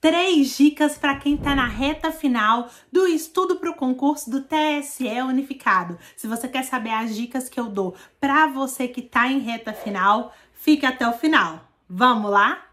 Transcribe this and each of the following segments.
três dicas para quem está na reta final do estudo para o concurso do TSE Unificado. Se você quer saber as dicas que eu dou para você que está em reta final, fique até o final. Vamos lá?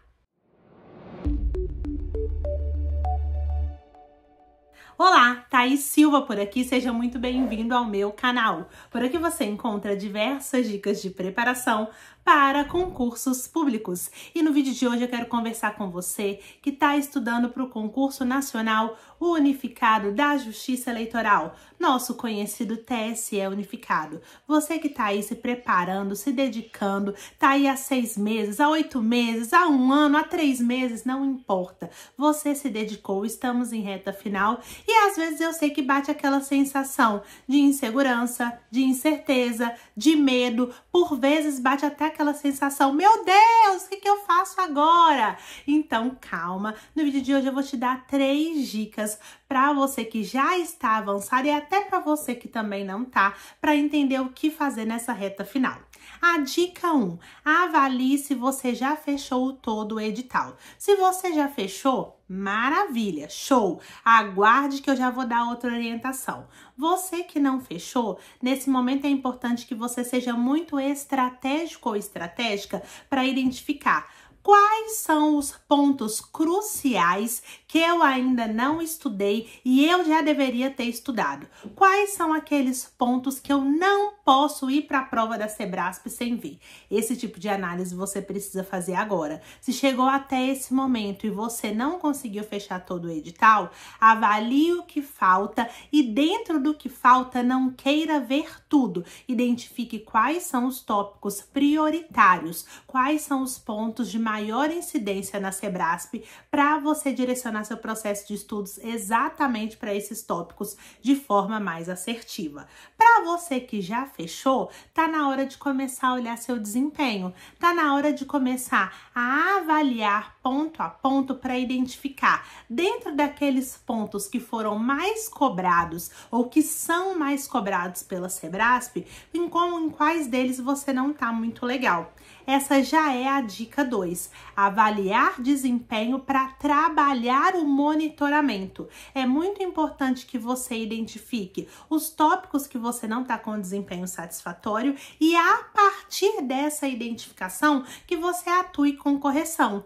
Olá, Thaís Silva por aqui, seja muito bem-vindo ao meu canal. Por aqui você encontra diversas dicas de preparação para concursos públicos. E no vídeo de hoje eu quero conversar com você que está estudando para o concurso nacional unificado da Justiça Eleitoral, nosso conhecido TSE é unificado. Você que está aí se preparando, se dedicando, está aí há seis meses, há oito meses, há um ano, há três meses, não importa. Você se dedicou, estamos em reta final e às vezes eu sei que bate aquela sensação de insegurança, de incerteza, de medo, por vezes bate até aquela sensação, meu Deus, o que, que eu faço agora? Então calma, no vídeo de hoje eu vou te dar três dicas para você que já está avançada e até para você que também não tá, para entender o que fazer nessa reta final. A dica 1: um, avalie se você já fechou todo o edital. Se você já fechou, maravilha, show! Aguarde que eu já vou dar outra orientação. Você que não fechou, nesse momento é importante que você seja muito estratégico ou estratégica para identificar quais são os pontos cruciais que eu ainda não estudei e eu já deveria ter estudado? Quais são aqueles pontos que eu não posso ir para a prova da Sebrasp sem ver? Esse tipo de análise você precisa fazer agora. Se chegou até esse momento e você não conseguiu fechar todo o edital, avalie o que falta e dentro do que falta não queira ver tudo. Identifique quais são os tópicos prioritários, quais são os pontos de maior maior incidência na Sebrasp para você direcionar seu processo de estudos exatamente para esses tópicos de forma mais assertiva. Para você que já fechou, tá na hora de começar a olhar seu desempenho, tá na hora de começar a avaliar ponto a ponto para identificar dentro daqueles pontos que foram mais cobrados ou que são mais cobrados pela Sebrasp, em, como, em quais deles você não está muito legal. Essa já é a dica 2, avaliar desempenho para trabalhar o monitoramento. É muito importante que você identifique os tópicos que você não está com desempenho satisfatório e a partir dessa identificação que você atue com correção.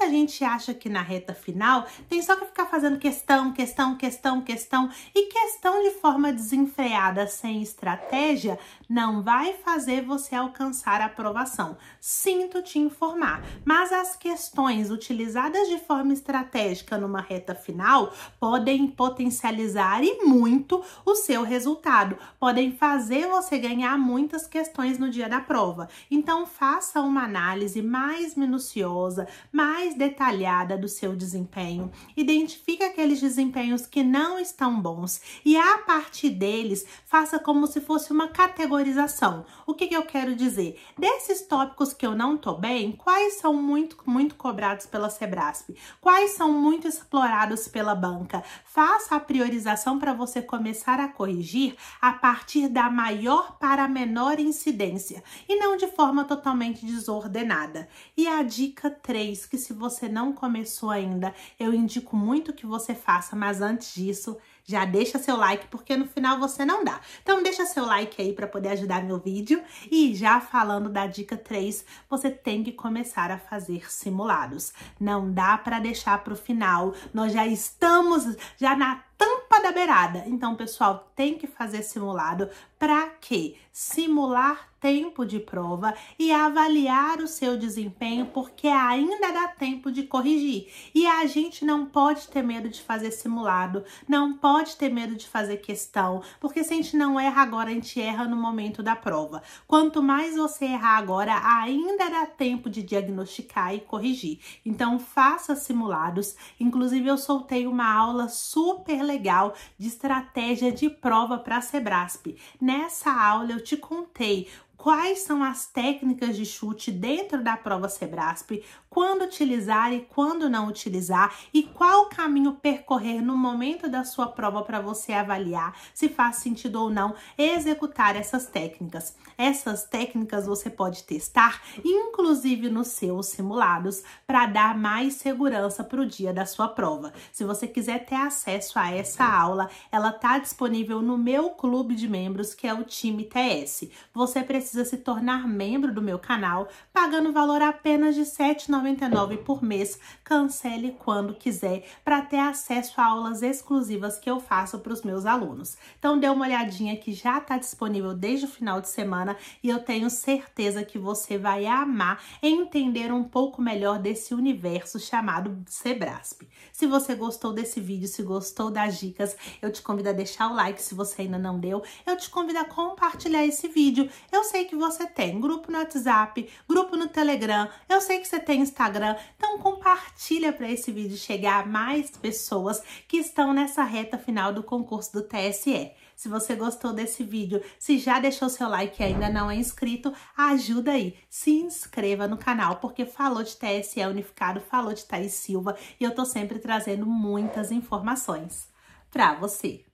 Muita gente acha que na reta final tem só que ficar fazendo questão, questão, questão, questão e questão de forma desenfreada, sem estratégia, não vai fazer você alcançar a aprovação. Sinto te informar, mas as questões utilizadas de forma estratégica numa reta final podem potencializar e muito o seu resultado, podem fazer você ganhar muitas questões no dia da prova. Então faça uma análise mais minuciosa, mais mais detalhada do seu desempenho, identifique aqueles desempenhos que não estão bons e a partir deles faça como se fosse uma categorização. O que, que eu quero dizer? Desses tópicos que eu não tô bem, quais são muito, muito cobrados pela Sebrasp? Quais são muito explorados pela banca? Faça a priorização para você começar a corrigir a partir da maior para a menor incidência e não de forma totalmente desordenada. E a dica 3, que se você não começou ainda, eu indico muito que você faça, mas antes disso, já deixa seu like, porque no final você não dá. Então deixa seu like aí para poder ajudar meu vídeo. E já falando da dica 3, você tem que começar a fazer simulados. Não dá para deixar para o final. Nós já estamos já na tampa da beirada. Então, pessoal, tem que fazer simulado para quê? Simular tempo de prova e avaliar o seu desempenho, porque ainda dá tempo de corrigir. E a gente não pode ter medo de fazer simulado, não pode ter medo de fazer questão, porque se a gente não erra agora, a gente erra no momento da prova. Quanto mais você errar agora, ainda dá tempo de diagnosticar e corrigir. Então, faça simulados. Inclusive, eu soltei uma aula super legal de estratégia de prova para a Sebrasp. Nessa aula eu te contei quais são as técnicas de chute dentro da prova Sebrasp, quando utilizar e quando não utilizar e qual caminho percorrer no momento da sua prova para você avaliar se faz sentido ou não executar essas técnicas. Essas técnicas você pode testar, inclusive nos seus simulados, para dar mais segurança para o dia da sua prova. Se você quiser ter acesso a essa aula, ela está disponível no meu clube de membros, que é o Time TS. Você precisa precisa se tornar membro do meu canal, pagando valor apenas de R$ 7,99 por mês. Cancele quando quiser para ter acesso a aulas exclusivas que eu faço para os meus alunos. Então dê uma olhadinha que já está disponível desde o final de semana e eu tenho certeza que você vai amar entender um pouco melhor desse universo chamado Sebrasp. Se você gostou desse vídeo, se gostou das dicas, eu te convido a deixar o like se você ainda não deu. Eu te convido a compartilhar esse vídeo. Eu sei sei que você tem grupo no WhatsApp, grupo no Telegram, eu sei que você tem Instagram. Então compartilha para esse vídeo chegar a mais pessoas que estão nessa reta final do concurso do TSE. Se você gostou desse vídeo, se já deixou seu like e ainda não é inscrito, ajuda aí, se inscreva no canal, porque falou de TSE é Unificado, falou de Thaís Silva e eu tô sempre trazendo muitas informações para você.